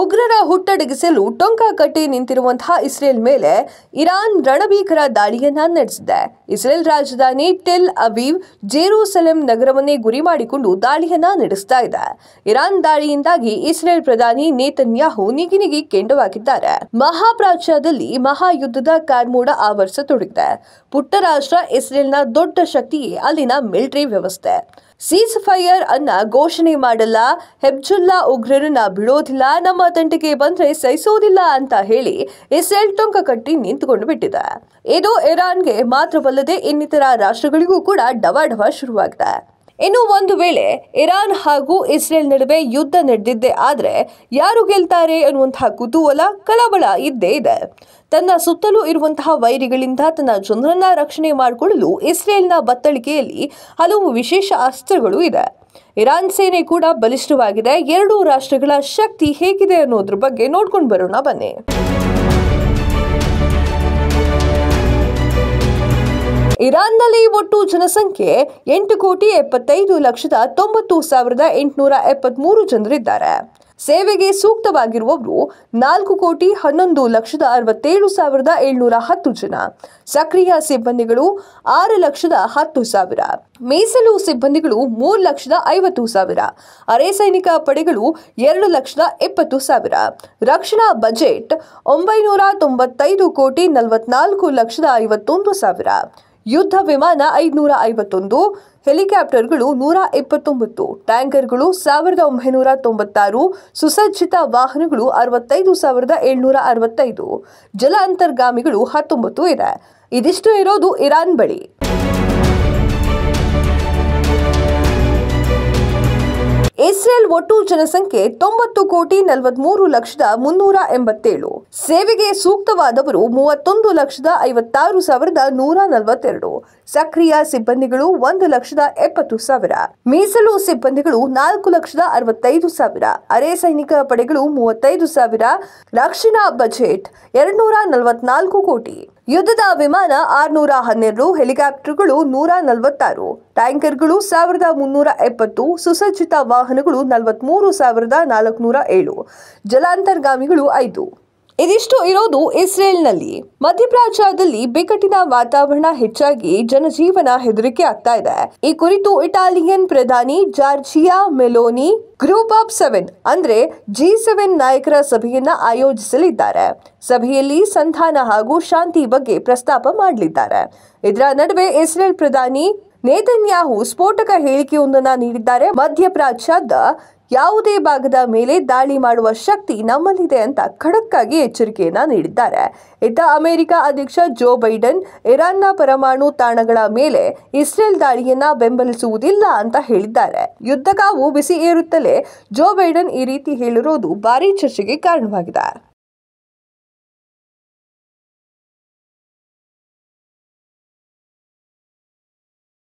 ಉಗ್ರರ ಹುಟ್ಟಡಗಿಸಲು ಟೊಂಕ ಕಟ್ಟಿ ನಿಂತಿರುವಂತಹ ಇಸ್ರೇಲ್ ಮೇಲೆ ಇರಾನ್ ರಣಭೀಕರ ದಾಳಿಯನ್ನ ನಡೆಸಿದೆ ಇಸ್ರೇಲ್ ರಾಜಧಾನಿ ಟೆಲ್ ಅಬೀವ್ ಜೇರೂಸಲೆಂ ನಗರವನ್ನೇ ಗುರಿ ಮಾಡಿಕೊಂಡು ದಾಳಿಯನ್ನ ನಡೆಸ್ತಾ ಇದೆ ಇರಾನ್ ದಾಳಿಯಿಂದಾಗಿ ಇಸ್ರೇಲ್ ಪ್ರಧಾನಿ ನೇತನ್ಯಾಹು ನಿಗಿನಿಗಿ ಕೆಂಡವಾಗಿದ್ದಾರೆ ಮಹಾಪ್ರಾಚ್ಯದಲ್ಲಿ ಮಹಾಯುದ್ಧದ ಕಾರ್ಮೋಡ ಆವರಿಸತೊಡಗಿದೆ ಪುಟ್ಟ ರಾಷ್ಟ್ರ ಇಸ್ರೇಲ್ನ ದೊಡ್ಡ ಶಕ್ತಿಯೇ ಅಲ್ಲಿನ ಮಿಲಿಟರಿ ವ್ಯವಸ್ಥೆ ಸೀಸ್ ಫೈರ್ ಅನ್ನ ಘೋಷಣೆ ಮಾಡಲ್ಲ ಹೆಬ್ಜುಲ್ಲಾ ಉಗ್ರರನ್ನ ಬಿಡೋದಿಲ್ಲ ನಮ್ಮ ತಂಟಿಗೆ ಬಂದ್ರೆ ಸಹಿಸೋದಿಲ್ಲ ಅಂತ ಹೇಳಿ ಇಸ್ರೇಲ್ ಟೊಂಕ ಕಟ್ಟಿ ನಿಂತುಕೊಂಡು ಬಿಟ್ಟಿದೆ ಇದು ಇರಾನ್ಗೆ ಮಾತ್ರವಲ್ಲದೆ ಇನ್ನಿತರ ರಾಷ್ಟ್ರಗಳಿಗೂ ಕೂಡ ಡವಾಡವ ಶುರುವಾಗಿದೆ ಇನ್ನು ಒಂದು ವೇಳೆ ಇರಾನ್ ಹಾಗೂ ಇಸ್ರೇಲ್ ನಡುವೆ ಯುದ್ಧ ನಡೆದಿದ್ದೆ ಆದರೆ ಯಾರು ಗೆಲ್ತಾರೆ ಅನ್ನುವಂತಹ ಕುತೂಹಲ ಕಳವಳ ಇದ್ದೇ ಇದೆ ತನ್ನ ಸುತ್ತಲೂ ಇರುವಂತಹ ವೈರಿಗಳಿಂದ ತನ್ನ ಜನರನ್ನ ರಕ್ಷಣೆ ಮಾಡಿಕೊಳ್ಳಲು ಇಸ್ರೇಲ್ನ ಬತ್ತಳಿಕೆಯಲ್ಲಿ ಹಲವು ವಿಶೇಷ ಅಸ್ತ್ರಗಳು ಇದೆ ಇರಾನ್ ಸೇನೆ ಕೂಡ ಬಲಿಷ್ಠವಾಗಿದೆ ಎರಡೂ ರಾಷ್ಟ್ರಗಳ ಶಕ್ತಿ ಹೇಗಿದೆ ಅನ್ನೋದ್ರ ಬಗ್ಗೆ ನೋಡ್ಕೊಂಡು ಬರೋಣ ಬನ್ನಿ ಇರಾನ್ ಒಟ್ಟಿನಲ್ಲಿ ಒಟ್ಟು ಜನಸಂಖ್ಯೆ ಎಂಟು ಕೋಟಿ ಎಪ್ಪತ್ತೈದು ಲಕ್ಷದ ತೊಂಬತ್ತು ಸಾವಿರದ ಎಂಟುನೂರ ಎಪ್ಪತ್ಮೂರು ಜನರಿದ್ದಾರೆ ಸೇವೆಗೆ ಸೂಕ್ತವಾಗಿರುವವರು ನಾಲ್ಕು ಕೋಟಿ ಹನ್ನೊಂದು ಲಕ್ಷದ ಅರವತ್ತೇಳು ಸಾವಿರದ ಏಳ್ನೂರ ಹತ್ತು ಜನ ಸಕ್ರಿಯ ಸಿಬ್ಬಂದಿಗಳು ಆರು ಲಕ್ಷದ ಹತ್ತು ಸಾವಿರ ಮೀಸಲು ಸಿಬ್ಬಂದಿಗಳು ಮೂರು ಲಕ್ಷದ ಐವತ್ತು ಸಾವಿರ ಅರೆ ಸೈನಿಕ ಪಡೆಗಳು ಎರಡು ಲಕ್ಷದ ಎಪ್ಪತ್ತು ಸಾವಿರ ರಕ್ಷಣಾ ಬಜೆಟ್ ಒಂಬೈನೂರ ತೊಂಬತ್ತೈದು ಕೋಟಿ ನಲವತ್ನಾಲ್ಕು ಲಕ್ಷದ ಐವತ್ತೊಂದು ಸಾವಿರ ಯುದ್ಧ ವಿಮಾನ ಐದುನೂರ ಐವತ್ತೊಂದು ಹೆಲಿಕಾಪ್ಟರ್ಗಳು ನೂರ ಇಪ್ಪತ್ತೊಂಬತ್ತು ಟ್ಯಾಂಕರ್ಗಳು ಸಾವಿರದ ಒಂಬೈನೂರ ತೊಂಬತ್ತಾರು ಸುಸಜ್ಜಿತ ವಾಹನಗಳು ಅರವತ್ತೈದು ಸಾವಿರದ ಏಳ್ನೂರ ಅರವತ್ತೈದು ಜಲ ಅಂತರ್ಗಾಮಿಗಳು ಹತ್ತೊಂಬತ್ತು ಇದೆ ಇದಿಷ್ಟು ಇರೋದು ಇರಾನ್ ಬಳಿ ಟೋಟಲ್ ಒಟ್ಟು ಜನಸಂಖ್ಯೆ ತೊಂಬತ್ತು ಕೋಟಿ ನಲವತ್ಮೂರು ಲಕ್ಷದ ಮುನ್ನೂರ ಎಂಬತ್ತೇಳು ಸೇವೆಗೆ ಸೂಕ್ತವಾದವರು ಮೂವತ್ತೊಂದು ಲಕ್ಷದ ಐವತ್ತಾರು ಸಾವಿರದ ನೂರ ನಲವತ್ತೆರಡು ಸಕ್ರಿಯ ಸಿಬ್ಬಂದಿಗಳು ಒಂದು ಲಕ್ಷದ ಎಪ್ಪತ್ತು ಸಾವಿರ ಮೀಸಲು ಸಿಬ್ಬಂದಿಗಳು ನಾಲ್ಕು ಲಕ್ಷದ ಅರವತ್ತೈದು ಸಾವಿರ ಅರೆ ಸೈನಿಕ ಪಡೆಗಳು ಮೂವತ್ತೈದು ಸಾವಿರ ರಕ್ಷಣಾ ಬಜೆಟ್ ಎರಡ್ನೂರ ನಲವತ್ನಾಲ್ಕು ಕೋಟಿ ಯುದ್ಧದ ವಿಮಾನ ಆರುನೂರ ಹನ್ನೆರಡು ಹೆಲಿಕಾಪ್ಟರ್ಗಳು ನೂರ ನಲವತ್ತಾರು ಟ್ಯಾಂಕರ್ಗಳು ಸಾವಿರದ ಮುನ್ನೂರ ಎಪ್ಪತ್ತು ಸುಸಜ್ಜಿತ ವಾಹನಗಳು ನಲವತ್ತ್ಮೂರು ಸಾವಿರದ ನಾಲ್ಕುನೂರ ಏಳು ಜಲಾಂತರ್ಗಾಮಿಗಳು ಐದು ಇದಿಷ್ಟು ಇರೋದು ಇಸ್ರೇಲ್ನಲ್ಲಿ ಮಧ್ಯಪ್ರಾಚ್ಯದಲ್ಲಿ ಬಿಕ್ಕಟ್ಟಿನ ವಾತಾವರಣ ಹೆಚ್ಚಾಗಿ ಜನಜೀವನ ಹೆದರಿಕೆ ಆಗ್ತಾ ಇದೆ ಈ ಕುರಿತು ಇಟಾಲಿಯನ್ ಪ್ರಧಾನಿ Giorgia Meloni group of seven ಅಂದ್ರೆ ಜಿ ಸೆವೆನ್ ನಾಯಕರ ಸಭೆಯನ್ನ ಆಯೋಜಿಸಲಿದ್ದಾರೆ ಸಭೆಯಲ್ಲಿ ಸಂಧಾನ ಹಾಗೂ ಶಾಂತಿ ಬಗ್ಗೆ ಪ್ರಸ್ತಾಪ ಮಾಡಲಿದ್ದಾರೆ ಇದರ ನಡುವೆ ಇಸ್ರೇಲ್ ಪ್ರಧಾನಿ ನೇತನ್ಯಾಹು ಸ್ಫೋಟಕ ಹೇಳಿಕೆಯೊಂದನ್ನು ನೀಡಿದ್ದಾರೆ ಮಧ್ಯಪ್ರಾಚ್ಯದ ಯಾವುದೇ ಭಾಗದ ಮೇಲೆ ದಾಳಿ ಮಾಡುವ ಶಕ್ತಿ ನಮ್ಮಲ್ಲಿದೆ ಅಂತ ಖಡಕ್ಕಾಗಿ ಎಚ್ಚರಿಕೆಯನ್ನ ನೀಡಿದ್ದಾರೆ ಇತ್ತ ಅಮೆರಿಕ ಅಧ್ಯಕ್ಷ ಜೋ ಬೈಡನ್ ಇರಾನ್ನ ಪರಮಾಣು ತಾಣಗಳ ಮೇಲೆ ಇಸ್ರೇಲ್ ದಾಳಿಯನ್ನ ಬೆಂಬಲಿಸುವುದಿಲ್ಲ ಅಂತ ಹೇಳಿದ್ದಾರೆ ಯುದ್ಧಕಾವು ಬಿಸಿ ಏರುತ್ತಲೇ ಜೋ ಬೈಡನ್ ಈ ರೀತಿ ಹೇಳಿರೋದು ಭಾರಿ ಚರ್ಚೆಗೆ ಕಾರಣವಾಗಿದೆ